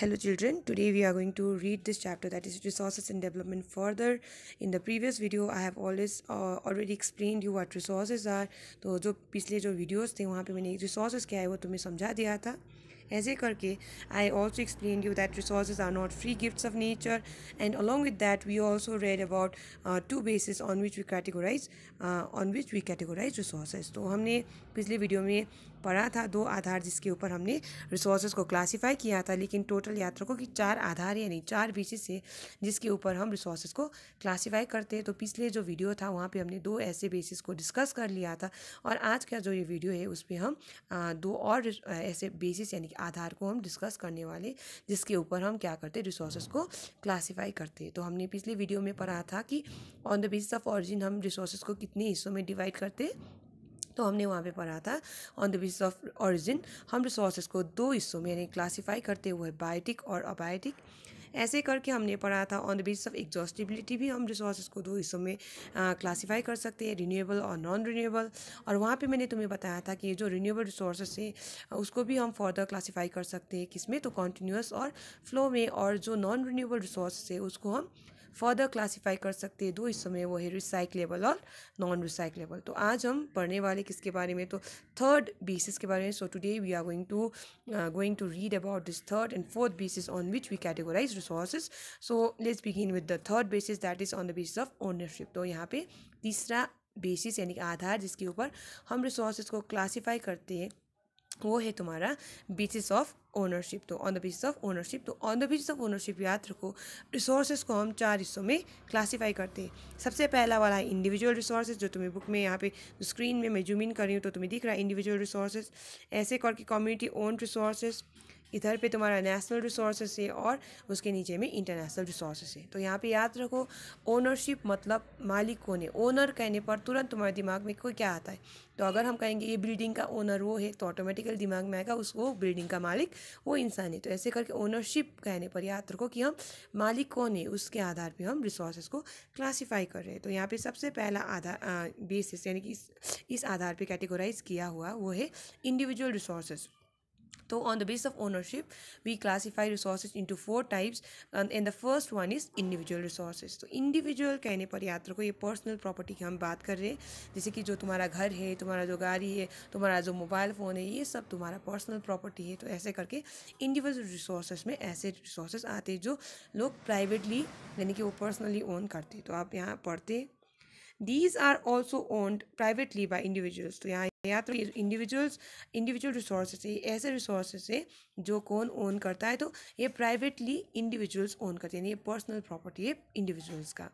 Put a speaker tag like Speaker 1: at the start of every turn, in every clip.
Speaker 1: Hello children, today we are going to read this chapter that is resources and development further. In the previous video I have always uh, already explained you what resources are. तो जो पिछले जो videos थे वहाँ पे मैंने resources क्या है वो तुम्हें समझा दिया था ऐसे करके I also explain you that resource are not free gifts of nature and along with that we also read about two basis on which we categorise on which we categorise resource तो हमने पिछले video में पढ़ा था दो आधार जिसके ऊपर हमने रिसोर्सेज को क्लासीफाई किया था लेकिन टोटल यात्रा की चार आधार यानी चार बेसिस है जिसके ऊपर हम रिसोर्सेज को क्लासीफाई करते हैं तो पिछले जो वीडियो था वहाँ पे हमने दो ऐसे बेसिस को डिस्कस कर लिया था और आज का जो ये वीडियो है उस पर हम दो और ऐसे बेसिस यानी कि आधार को हम डिस्कस करने वाले जिसके ऊपर हम क्या करते रिसोर्सेज को क्लासीफाई करते तो हमने पिछले वीडियो में पढ़ा था कि on the basis of origin हम रिसोर्सेज को कितने हिस्सों में डिवाइड करते तो हमने वहाँ पे पढ़ा था on the basis of origin हम रिसोर्सेज को दो हिस्सों में यानी क्लासीफाई करते हुए बायोटिक और अबायोटिक ऐसे करके हमने पढ़ा था on the basis of exhaustibility भी हम रिसोर्सेज को दो हिस्सों में क्लासीफाई कर सकते हैं रीन्यूएबल और नॉन रीन्यूएबल और वहाँ पे मैंने तुम्हें बताया था कि जो रीन्यूएबल रिसोर्सेज है उसको भी हम फर्दर क्लासीफाई कर सकते हैं किसमें तो कॉन्टीन्यूस और फ्लो में और जो नॉन रीन्यूएबल रिसोर्सेज है उसको हम फर्दर क्लासीफाई कर सकते हैं दो तो हिस्सों में वो है रिसाइकलेबल और नॉन रिसाइकलेबल तो आज हम पढ़ने वाले किसके बारे में तो थर्ड बेसिस के बारे में so today we are going to going to read about this third and fourth basis on which we categorise resources so let's begin with the third basis that is on the basis of ownership तो यहाँ पे तीसरा basis यानी आधार जिसके ऊपर हम resources को classify करते हैं वो है तुम्हारा बेसिस ऑफ ओनरशिप तो on the basis of ownership तो on the basis of ownership याद रखो रिसोर्सेज को हम चार हिस्सों में क्लासीफाई करते हैं सबसे पहला वाला है इंडिविजुअल रिसोर्सेज जो तुम्हें बुक में यहाँ पे स्क्रीन में मैं जूम इन कर रही हूँ तो तुम्हें दिख रहा है इंडिविजुअल रिसोर्सेज ऐसे करके कम्युनिटी ओन रिसोर्सेज इधर पे तुम्हारा नेशनल रिसोर्स है और उसके नीचे में इंटरनेशनल रिसोर्स है तो यहाँ पे याद रखो ओनरशिप मतलब मालिक कौन है ओनर कहने पर तुरंत तुम्हारे दिमाग में कोई क्या आता है तो अगर हम कहेंगे ये बिल्डिंग का ओनर वो है तो ऑटोमेटिकली दिमाग में आएगा उसको बिल्डिंग का मालिक वो इंसान है तो ऐसे करके ओनरशिप कहने पर याद रखो कि हम मालिक कौन है उसके आधार पर हम रिसोर्सेज को क्लासीफाई कर रहे हैं तो यहाँ पर सबसे पहला आधार बेसिस यानी कि इस, इस आधार पर कैटेगोराइज किया हुआ वो है इंडिविजुअल रिसोर्सेज तो on the base of ownership we classify resources in four types and the first one is individual resources तो इंडिविजुअल कहने पर यात्रा को ये पर्सनल प्रॉपर्टी की हम बात कर रहे हैं जैसे कि जो तुम्हारा घर है तुम्हारा जो गाड़ी है तुम्हारा जो मोबाइल फ़ोन है ये सब तुम्हारा पर्सनल प्रॉपर्टी है तो ऐसे करके इंडिविजुअल रिसोर्सेज में ऐसे रिसोर्सेज आते हैं जो लोग प्राइवेटली यानी कि वो पर्सनली ओन करते तो आप यहाँ पढ़ते these are also owned privately by individuals तो यहाँ या तो इंडिविजुअल्स इंडिविजुअल रिसोर्स है ऐसे रिसोर्स है जो कौन ओन करता है तो ये प्राइवेटली इंडिविजुअल्स ओन करते हैं ये पर्सनल प्रॉपर्टी है इंडिविजुअल्स का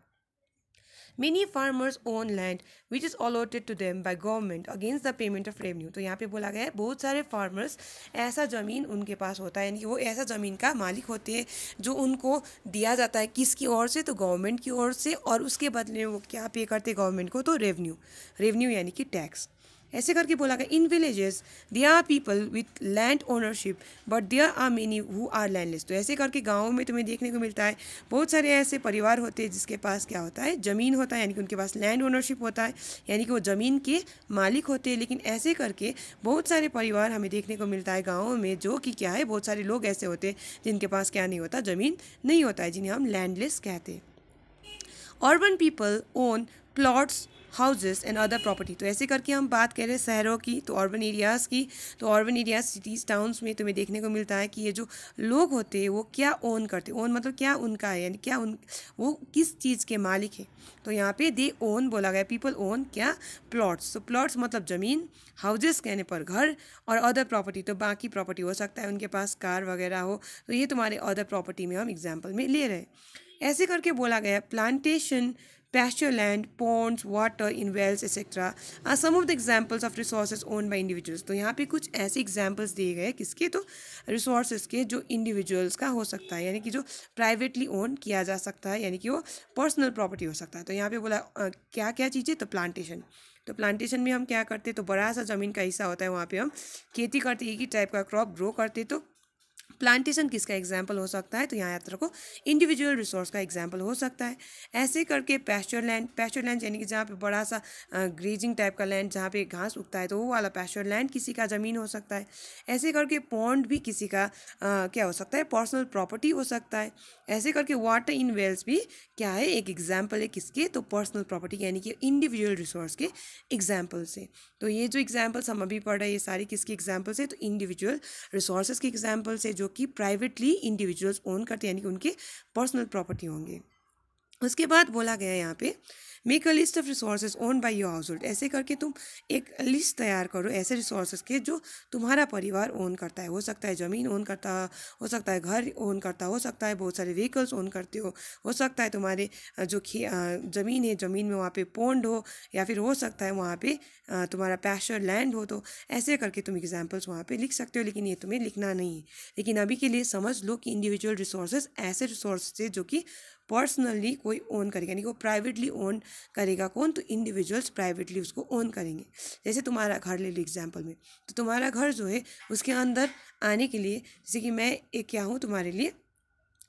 Speaker 1: many farmers own land which is allotted to them by government against the payment of revenue तो यहाँ पे बोला गया है बहुत सारे फार्मर्स ऐसा ज़मीन उनके पास होता है यानी कि वो ऐसा ज़मीन का मालिक होते हैं जो उनको दिया जाता है किसकी ओर से तो गवर्नमेंट की ओर से और उसके बदले में वो क्या पे करते गवर्नमेंट को तो रेवन्यू रेवन्यू यानी कि टैक्स ऐसे करके बोला गया in villages there are people with land ownership but there are many who are landless तो ऐसे करके गाँव में तुम्हें देखने को मिलता है बहुत सारे ऐसे परिवार होते हैं जिसके पास क्या होता है ज़मीन होता है यानी कि उनके पास लैंड ओनरशिप होता है यानी कि वो ज़मीन के मालिक होते हैं लेकिन ऐसे करके बहुत सारे परिवार हमें देखने को मिलता है गाँव में जो कि क्या है बहुत सारे लोग ऐसे होते हैं जिनके पास क्या नहीं होता ज़मीन नहीं होता है जिन्हें हम लैंडलेस कहते हैं urban people own plots houses and other property तो ऐसे करके हम बात कर रहे हैं शहरों की तो अर्बन एरियाज़ की तो अर्बन एरियाज सिटीज़ टाउन्स में तुम्हें देखने को मिलता है कि ये जो लोग होते हैं वो क्या ओन करते ओन मतलब क्या उनका है यानी क्या उन वो किस चीज़ के मालिक है तो यहाँ पे दे ओन बोला गया पीपल ओन क्या प्लॉट्स तो प्लॉट्स मतलब ज़मीन हाउसेस कहने पर घर और अदर प्रॉपर्टी तो बाकी प्रॉपर्टी हो सकता है उनके पास कार वगैरह हो तो ये तुम्हारे अदर प्रॉपर्टी में हम एग्जाम्पल में ले रहे हैं ऐसे करके बोला गया plantation pasture land ponds water in wells etc are some of the examples of resources owned by individuals तो यहाँ पे कुछ ऐसे examples दिए गए किसके तो resources के जो individuals का हो सकता है यानी कि जो privately owned किया जा सकता है यानी कि वो personal property हो सकता है तो यहाँ पे बोला क्या क्या चीज़ें तो plantation तो प्लांटेशन में हम क्या करते हैं तो बड़ा सा ज़मीन का हिस्सा होता है वहाँ पे हम खेती करते एक ही टाइप का क्रॉप ग्रो करते तो प्लांटेशन किसका एग्जाम्पल हो सकता है तो यहाँ याद रखो इंडिविजुअल रिसोर्स का एग्जाम्पल हो सकता है ऐसे करके पैस्चर लैंड पैस्चर लैंड यानी कि जहाँ पे बड़ा सा ग्रीजिंग टाइप का लैंड जहाँ पे घास उगता है तो वो वाला पैस्चर लैंड किसी का ज़मीन हो सकता है ऐसे करके पॉन्ड भी किसी का आ, क्या हो सकता है पर्सनल प्रॉपर्टी हो सकता है ऐसे करके वाटर इन वेल्स भी क्या है एक एग्जाम्पल है किसके तो पर्सनल प्रॉपर्टी यानी कि इंडिविजुअल रिसोर्स के एग्जाम्पल्स से तो ये जो एग्जाम्पल्स हम अभी पढ़ रहे हैं ये सारी किसके एग्जाम्पल्स है तो इंडिविजुअल रिसोर्सेज के एग्जाम्पल्स है जो जो कि प्राइवेटली इंडिविजुअल्स ओन करते हैं यानी कि उनके पर्सनल प्रॉपर्टी होंगे उसके बाद बोला गया यहाँ पे make a list of resources own by your household ऐसे करके तुम एक लिस्ट तैयार करो ऐसे रिसोर्सेज के जो तुम्हारा परिवार ओन करता है हो सकता है ज़मीन ओन करता हो सकता है घर ओन करता हो सकता है बहुत सारे व्हीकल्स ओन करते हो हो सकता है तुम्हारे जो ज़मीन है ज़मीन में वहाँ पे पोंड हो या फिर हो सकता है वहाँ पे तुम्हारा पैशर लैंड हो तो ऐसे करके तुम एग्जाम्पल्स वहाँ पर लिख सकते हो लेकिन ये तुम्हें लिखना नहीं है लेकिन अभी के लिए समझ लो कि इंडिविजुअल रिसोर्सेज ऐसे रिसोर्स जो कि पर्सनली कोई ओन करेगा यानी वो प्राइवेटली ओन करेगा कौन तो इंडिविजुअल्स प्राइवेटली उसको ओन करेंगे जैसे तुम्हारा घर ले लो एग्जाम्पल में तो तुम्हारा घर जो है उसके अंदर आने के लिए जैसे कि मैं एक क्या हूँ तुम्हारे लिए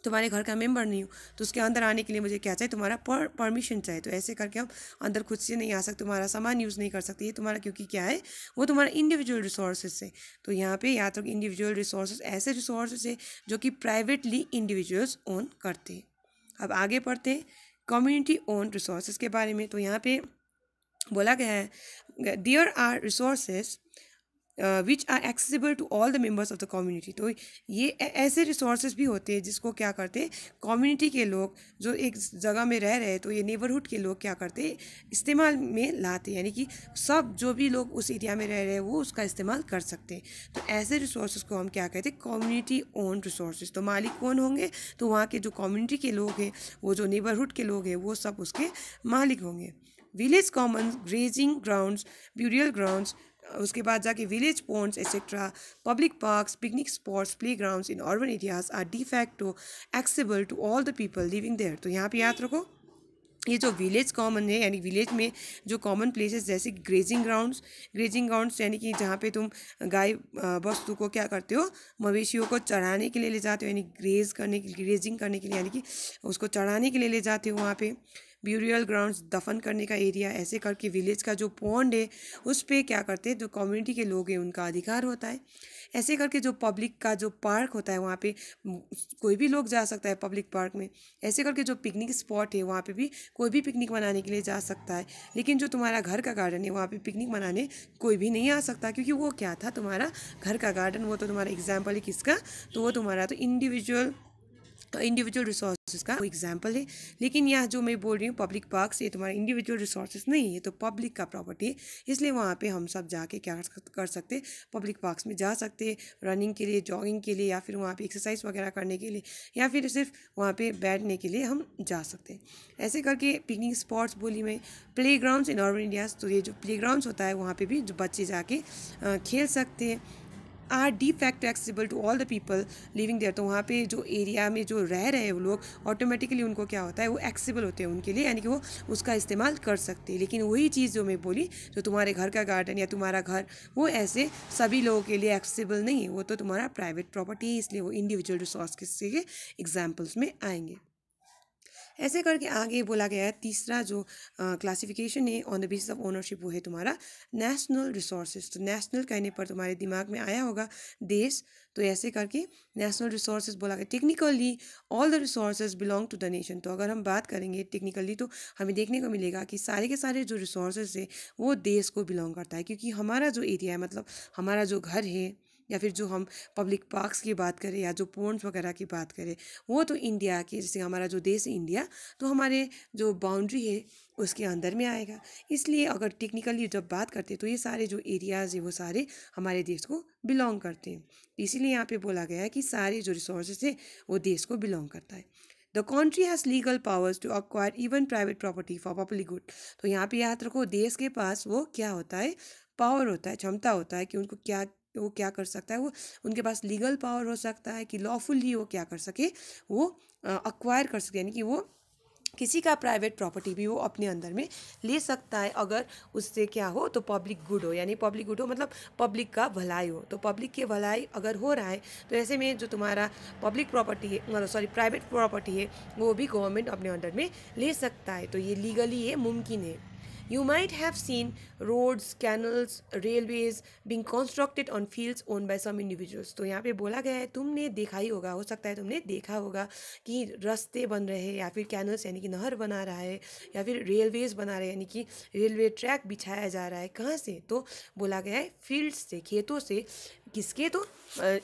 Speaker 1: तुम्हारे घर का मेंबर नहीं हूँ तो उसके अंदर आने के लिए मुझे क्या चाहिए तुम्हारा पर परमिशन चाहिए तो ऐसे करके हम अंदर खुद से नहीं आ सकते तुम्हारा सामान यूज़ नहीं कर सकते ये तुम्हारा क्योंकि क्या है वो तुम्हारा इंडिविजुअल रिसोर्सेज है तो यहाँ पे या तो इंडिविजुअल रिसोर्सेज ऐसे रिसोर्सेज है जो कि प्राइवेटली इंडिविजुअल्स ओन करते हैं अब आगे पढ़ते कम्युनिटी ओन रिसोर्सेज के बारे में तो यहाँ पे बोला गया है there are resources which are accessible to all the members of the community तो ये ऐसे रिसोर्सेज भी होते हैं जिसको क्या करते हैं कम्युनिटी के लोग जो एक जगह में रह रहे हैं तो ये नेबरहुड के लोग क्या करते इस्तेमाल में लाते यानी कि सब जो भी लोग उस एरिया में रह रहे हैं वो उसका इस्तेमाल कर सकते हैं तो ऐसे रिसोर्स को हम क्या कहते हैं कम्युनिटी ओन रिसोर्स तो मालिक कौन होंगे तो वहाँ के जो कम्युनिटी के लोग हैं वो जो नेबरहुड के लोग हैं वो सब उसके मालिक होंगे village common grazing grounds burial grounds उसके बाद जाके village ponds etcetera public parks picnic spots playground in urban areas are de accessible to all the people living there तो यहाँ पे याद रखो ये जो विलेज कॉमन है यानी विलेज में जो कॉमन प्लेसेस जैसे ग्रेजिंग ग्राउंड्स ग्रेजिंग ग्राउंड्स यानी कि जहाँ पे तुम गाय वस्तु को क्या करते हो मवेशियों को चढ़ाने के लिए ले जाते हो यानी ग्रेज करने के ग्रेजिंग करने के लिए यानी कि उसको चढ़ाने के लिए ले जाते हो वहाँ पे ब्यूरियल ग्राउंड्स दफन करने का एरिया ऐसे करके विलेज का जो पॉन्ड है उस पर क्या करते हैं जो कम्युनिटी के लोग हैं उनका अधिकार होता है ऐसे करके जो पब्लिक का जो पार्क होता है वहाँ पे कोई भी लोग जा सकता है पब्लिक पार्क में ऐसे करके जो पिकनिक स्पॉट है वहाँ पे भी कोई भी पिकनिक मनाने के लिए जा सकता है लेकिन जो तुम्हारा घर का गार्डन है वहाँ पे पिकनिक मनाने कोई भी नहीं आ सकता क्योंकि वो क्या था तुम्हारा घर का गार्डन वो तो तुम्हारा एग्जाम्पल है किसका तो वो तुम्हारा तो इंडिविजुअल इंडिविजुअल तो रिसोर्स का एग्जाम्पल है लेकिन यहाँ जो मैं बोल रही हूँ पब्लिक पार्क्स ये तुम्हारे इंडिविजुअल रिसोर्सेज नहीं है तो पब्लिक का प्रॉपर्टी है इसलिए वहाँ पे हम सब जाके क्या कर सकते पब्लिक पार्क्स में जा सकते रनिंग के लिए जॉगिंग के लिए या फिर वहाँ पर एक्सरसाइज वगैरह करने के लिए या फिर सिर्फ वहाँ पर बैठने के लिए हम जा सकते हैं ऐसे करके पिकनिक स्पॉट्स बोली मैं playgrounds in urban India तो ये जो प्ले ग्राउंड्स होता है वहाँ पर भी जो बच्चे जाके खेल सकते हैं are de facto accessible to all the people living there तो वहाँ पे जो एरिया में जो रह रहे हैं वो लोग ऑटोमेटिकली उनको क्या होता है वो एक्सेबल होते हैं उनके लिए यानी कि वो उसका इस्तेमाल कर सकते हैं लेकिन वही चीज़ जो मैं बोली जो तुम्हारे घर का गार्डन या तुम्हारा घर वो ऐसे सभी लोगों के लिए एक्सेबल नहीं है वो तो तुम्हारा प्राइवेट प्रॉपर्टी है इसलिए वो इंडिविजुअल रिसोर्स के एग्जाम्पल्स में आएंगे ऐसे करके आगे बोला गया है तीसरा जो क्लासिफिकेशन है on the basis of ownership वो है तुम्हारा नेशनल रिसोर्सेज तो नेशनल कहने पर तुम्हारे दिमाग में आया होगा देश तो ऐसे करके नेशनल रिसोर्सेज बोला गया technically all the resources belong to the nation तो अगर हम बात करेंगे टेक्निकली तो हमें देखने को मिलेगा कि सारे के सारे जो रिसोर्सेज है वो देश को बिलोंग करता है क्योंकि हमारा जो एरिया है मतलब हमारा जो घर है या फिर जो हम पब्लिक पार्क्स की बात करें या जो पोन्स वगैरह की बात करें वो तो इंडिया की जैसे हमारा जो देश इंडिया तो हमारे जो बाउंड्री है उसके अंदर में आएगा इसलिए अगर टेक्निकली जब बात करते तो ये सारे जो एरियाज़ है वो सारे हमारे देश को बिलोंग करते हैं इसीलिए यहाँ पे बोला गया है कि सारे जो रिसोर्सेज है वो देश को बिलोंग करता है the country has legal powers to acquire even private property for public good तो यहाँ पे याद रखो देश के पास वो क्या होता है पावर होता है क्षमता होता है कि उनको क्या तो वो क्या कर सकता है वो उनके पास लीगल पावर हो सकता है कि लॉफुली वो क्या कर सके वो अक्वायर कर सके यानी कि वो किसी का प्राइवेट प्रॉपर्टी भी वो अपने अंदर में ले सकता है अगर उससे क्या हो तो पब्लिक गुड हो यानी पब्लिक गुड हो मतलब पब्लिक का भलाई हो तो पब्लिक की भलाई अगर हो रहा है तो ऐसे में जो तुम्हारा पब्लिक प्रॉपर्टी है मतलब सॉरी प्राइवेट प्रॉपर्टी है वो भी गवर्नमेंट अपने अंडर में ले सकता है तो ये लीगली ये मुमकिन है You might have seen roads, canals, railways being constructed on fields owned by some individuals. तो यहाँ पे बोला गया है तुमने देखा ही होगा हो सकता है तुमने देखा होगा कि रास्ते बन रहे हैं या फिर कैनल्स यानी कि नहर बना रहा है या फिर रेलवेज बना रहे यानी कि रेलवे ट्रैक बिछाया जा रहा है कहाँ से तो बोला गया है फील्ड से खेतों से किसके तो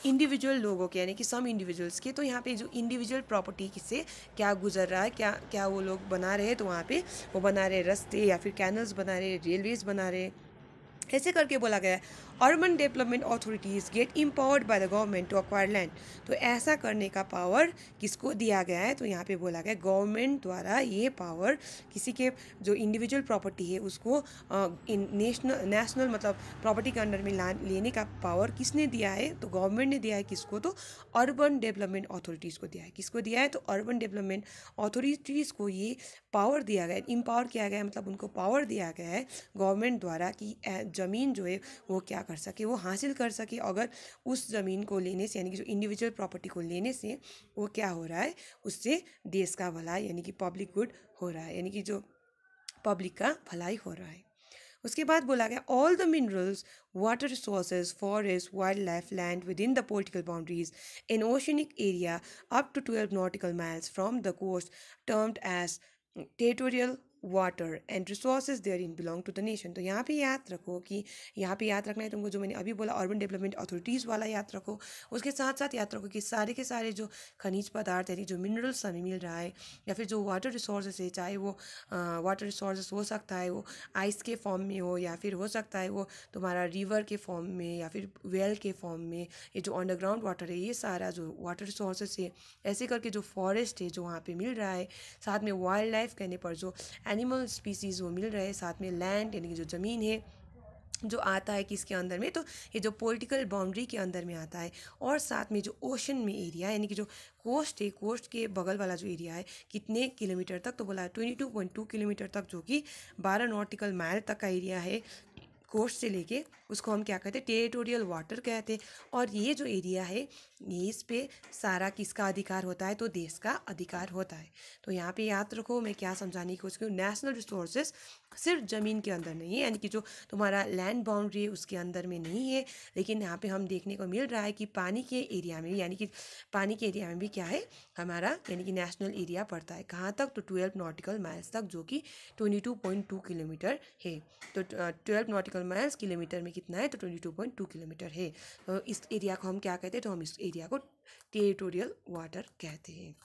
Speaker 1: इंडिविजुअल लोगों के यानी कि सम इंडिविजुअल्स के तो यहाँ पे जो इंडिविजुअल प्रॉपर्टी किससे क्या गुजर रहा है क्या क्या वो लोग बना रहे हैं तो वहाँ पे वो बना रहे रस्ते या फिर कैनल्स बना रहे रेलवेज़ बना रहे ऐसे करके बोला गया है urban development authorities get empowered by the government to acquire land तो ऐसा करने का पावर किसको दिया गया है तो यहाँ पे बोला गया गवर्नमेंट द्वारा ये पावर किसी के जो इंडिविजुअल प्रॉपर्टी है उसको नेशनल नेशनल मतलब प्रॉपर्टी के अंडर में लेने का पावर किसने दिया है तो गवर्नमेंट ने दिया है किसको तो अर्बन डेवलपमेंट अथॉरिटीज़ को दिया है किसको दिया है तो अर्बन डेवलपमेंट अथॉरिटीज़ को ये पावर दिया गया इम्पावर किया गया है मतलब उनको पावर दिया गया है गवर्नमेंट द्वारा कि ज़मीन जो है वो क्या कर सके वो हासिल कर सके अगर उस ज़मीन को लेने से यानी कि जो इंडिविजुअल प्रॉपर्टी को लेने से वो क्या हो रहा है उससे देश का भलाई यानी कि पब्लिक गुड हो रहा है यानी कि जो पब्लिक का भलाई हो रहा है उसके बाद बोला गया all the minerals water resources forest wildlife land within the political boundaries in oceanic area up to twelve nautical miles from the coast termed as territorial water and resources therein belong to the nation तो यहाँ पे याद रखो कि यहाँ पे याद रखना है तुमको जो मैंने अभी बोला अर्बन डेवलपमेंट अथॉरिटीज़ वाला याद रखो उसके साथ साथ याद रखो कि सारे के सारे जो खनिज पदार्थ यानी जो मिनरल्स हमें मिल रहा है या फिर जो वाटर रिसोर्सेज है चाहे वो वाटर रिसोर्सेज हो सकता है वो आइस के फॉर्म में हो या फिर हो सकता है वो तुम्हारा रिवर के फॉर्म में या फिर वेल के फॉर्म में ये जो अंडरग्राउंड वाटर है ये सारा जो वाटर रिसोर्सेज है ऐसे करके जो फॉरेस्ट है जो वहाँ पर मिल रहा है साथ में वाइल्ड लाइफ कहने पर जो एनिमल स्पीसीज़ वो मिल रहे हैं साथ में लैंड यानी कि जो ज़मीन है जो आता है किसके अंदर में तो ये जो पॉलिटिकल बाउंड्री के अंदर में आता है और साथ में जो ओशन में एरिया यानी कि जो कोस्ट है कोस्ट के बगल वाला जो एरिया है कितने किलोमीटर तक तो बोला twenty two point two kilometre तक जो कि बारह नॉटिकल माइल तक का एरिया है कोस्ट से लेके उसको हम क्या कहते हैं टेरिटोरियल वाटर कहते हैं और ये जो एरिया है ये इस पर सारा किसका अधिकार होता है तो देश का अधिकार होता है तो यहाँ पे याद रखो मैं क्या समझाने की कोशिश करूँ नेशनल रिसोर्सेज सिर्फ ज़मीन के अंदर नहीं है यानी कि जो तुम्हारा लैंड बाउंड्री है उसके अंदर में नहीं है लेकिन यहाँ पर हम देखने को मिल रहा है कि पानी के एरिया में यानी कि पानी के एरिया में भी क्या है हमारा यानी कि नेशनल एरिया पड़ता है कहाँ तक तो ट्वेल्व नॉटिकल माइल्स तक जो कि twenty two point two kilometre है तो twelve nautical normal miles kilometre में कितना है तो twenty two point two kilometre है तो इस एरिया को हम क्या कहते हैं तो हम इस एरिया को टेरिटोरियल वाटर कहते हैं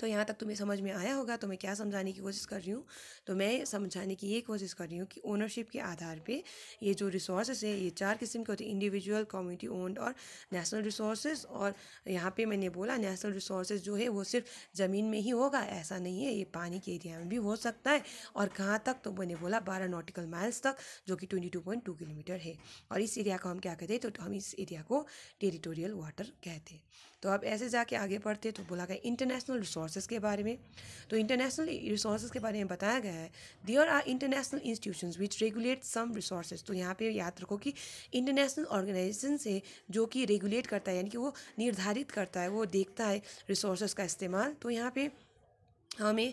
Speaker 1: तो यहाँ तक तुम्हें समझ में आया होगा तो मैं क्या समझाने की कोशिश कर रही हूँ तो मैं समझाने की ये कोशिश कर रही हूँ कि ओनरशिप के आधार पर ये जो रिसोर्सेज है ये चार किस्म के होते हैं इंडिविजुअल कम्युनिटी ओन्ड और नेशनल रिसोर्सेज और यहाँ पर मैंने बोला नेशनल रिसोर्सेज जो है वो सिर्फ ज़मीन में ही होगा ऐसा नहीं है ये पानी के एरिया में भी हो सकता है और कहाँ तक तो मैंने बोला बारह नोटिकल माइल्स तक जो कि twenty two point two kilometre है और इस एरिया को हम क्या कहते हैं तो हम इस एरिया को टेरिटोरियल वाटर कहते हैं तो आप ऐसे जाके आगे पढ़ते तो बोला गया इंटरनेशनल रिसोर्स के बारे में तो इंटरनेशनल रिसोर्स के बारे में बताया गया है there are international institution which regulate some resource तो यहाँ पे याद रखो कि इंटरनेशनल ऑर्गेनाइजेशन से जो कि रेगुलेट करता है यानी कि वो निर्धारित करता है वो देखता है रिसोर्स का इस्तेमाल तो यहाँ पर हमें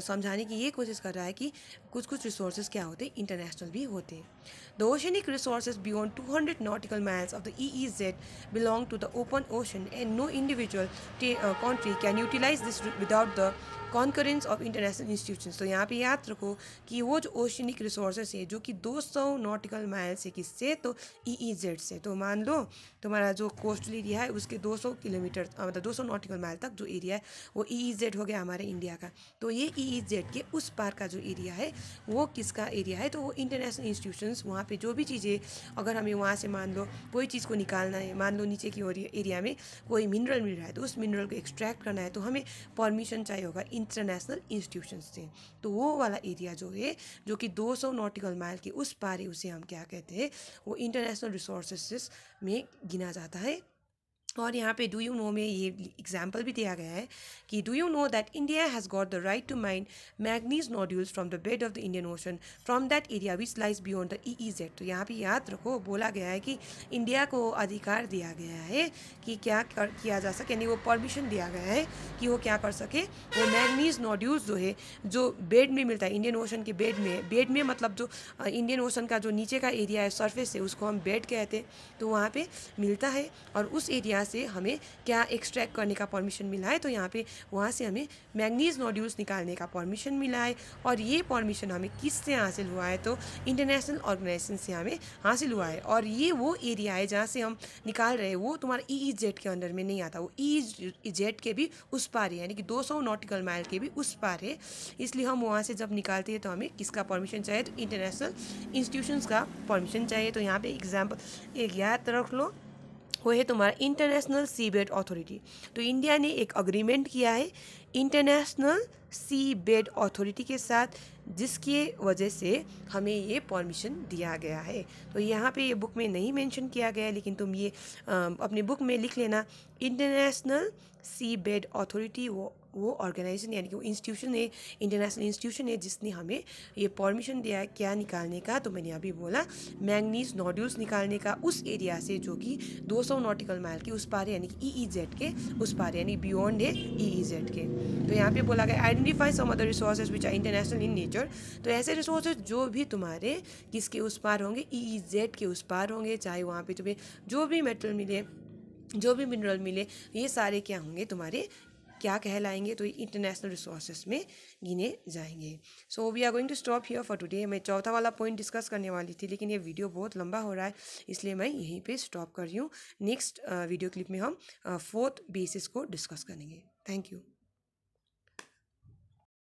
Speaker 1: समझाने की ये कोशिश कर रहा है कि कुछ कुछ रिसोर्सेज क्या होते हैं इंटरनेशनल भी होते हैं the oceanic resources beyond 200 nautical miles of the E E Z belong to the open ocean and no individual country can utilise this without the concurrence of international institution तो यहाँ पे याद रखो कि वो जो ओशनिक रिसोर्सेस है जो कि 200 नॉटिकल माइल से किससे तो ई ई जेड से तो मान लो तुम्हारा जो कोस्टल एरिया है उसके 200 किलोमीटर मतलब 200 नॉटिकल माइल तक जो एरिया है वो ई ई जेड हो गया हमारे इंडिया का तो ये ई ई जेड के उस पार का जो एरिया है वो किसका एरिया है तो वो इंटरनेशनल इंस्टीट्यूशन वहाँ पर जो भी चीज़ें अगर हमें वहाँ से मान लो कोई चीज़ को निकालना है मान लो नीचे की एरिया में कोई मिनरल मिल रहा है तो उस मिनरल को एक्सट्रैक्ट करना है तो हमें परमिशन चाहिए होगा इन इंटरनेशनल इंस्टीट्यूशन थे तो वो वाला एरिया जो है जो कि 200 नॉटिकल माइल के उस पारी उसे हम क्या कहते हैं वो इंटरनेशनल रिसोर्सेस में गिना जाता है और यहाँ पे डू यू नो में ये एग्जाम्पल भी दिया गया है कि do you know that India has got the right to mind manganese nodules from the bed of the Indian ocean from that area which lies beyond the E E तो यहाँ पे याद रखो बोला गया है कि इंडिया को अधिकार दिया गया है कि क्या कर, किया जा सके यानी वो परमिशन दिया गया है कि वो क्या कर सके वो मैगनीज़ नॉड्यूल्स जो है जो बेड में मिलता है इंडियन ओशन के बेड में बेड में मतलब जो इंडियन ओशन का जो नीचे का एरिया है सर्फेस है उसको हम बेड कहते हैं तो वहाँ पर मिलता है और उस एरिया यहाँ से हमें क्या एक्सट्रैक्ट करने का परमिशन मिला है तो यहाँ पे वहाँ से हमें मैग्नीज नोड्यूल्स निकालने का परमिशन मिला है और ये परमिशन हमें किससे हासिल हुआ है तो इंटरनेशनल ऑर्गेनाइजेशन से हमें हासिल हुआ है और ये वो एरिया है जहाँ से हम निकाल रहे हैं वो तुम्हारा ई e जेड e के अंडर में नहीं आता वो ई e जेड के भी उस पार है यानी कि सौ नॉटिकल माइल के भी उस पार है इसलिए हम वहाँ से जब निकालते हैं तो हमें किसका परमिशन चाहिए तो इंटरनेशनल इंस्टीट्यूशन का परमिशन चाहिए तो यहाँ पर एग्जाम्पल एक याद रख लो वो है तुम्हारा इंटरनेशनल सी बेड अथॉरिटी तो इंडिया ने एक अग्रीमेंट किया है इंटरनेशनल सी बेड अथॉरिटी के साथ जिसके वजह से हमें ये परमिशन दिया गया है तो यहाँ पे ये बुक में नहीं मेंशन किया गया है लेकिन तुम ये अपने बुक में लिख लेना इंटरनेशनल सी बेड अथॉरिटी वो वो ऑर्गेनाइजेशन यानी कि वो इंस्टीट्यूशन है इंटरनेशनल इंस्टीट्यूशन है जिसने हमें ये परमिशन दिया है क्या निकालने का तो मैंने अभी बोला मैंगनीज नोड्यूल्स निकालने का उस एरिया से जो कि 200 नॉटिकल माइल के उस पार यानी कि ई e जेड e के उस पार यानी बियॉन्ड है ई e जेड के तो यहाँ पर बोला गया identify some other resources which are international in nature तो ऐसे रिसोर्सेज जो भी तुम्हारे किसके उस पार होंगे ई जेड के उस पार होंगे चाहे वहाँ पर तुम्हें जो भी मेटल मिले जो भी मिनरल मिले ये सारे क्या होंगे तुम्हारे क्या कहलाएंगे तो इंटरनेशनल रिसोर्सेस में गिने जाएंगे so we are going to stop here for today मैं चौथा वाला पॉइंट डिस्कस करने वाली थी लेकिन ये वीडियो बहुत लंबा हो रहा है इसलिए मैं यहीं पर स्टॉप कर रही हूँ नेक्स्ट वीडियो क्लिप में हम फोर्थ uh, बेसिस को डिस्कस करेंगे थैंक यू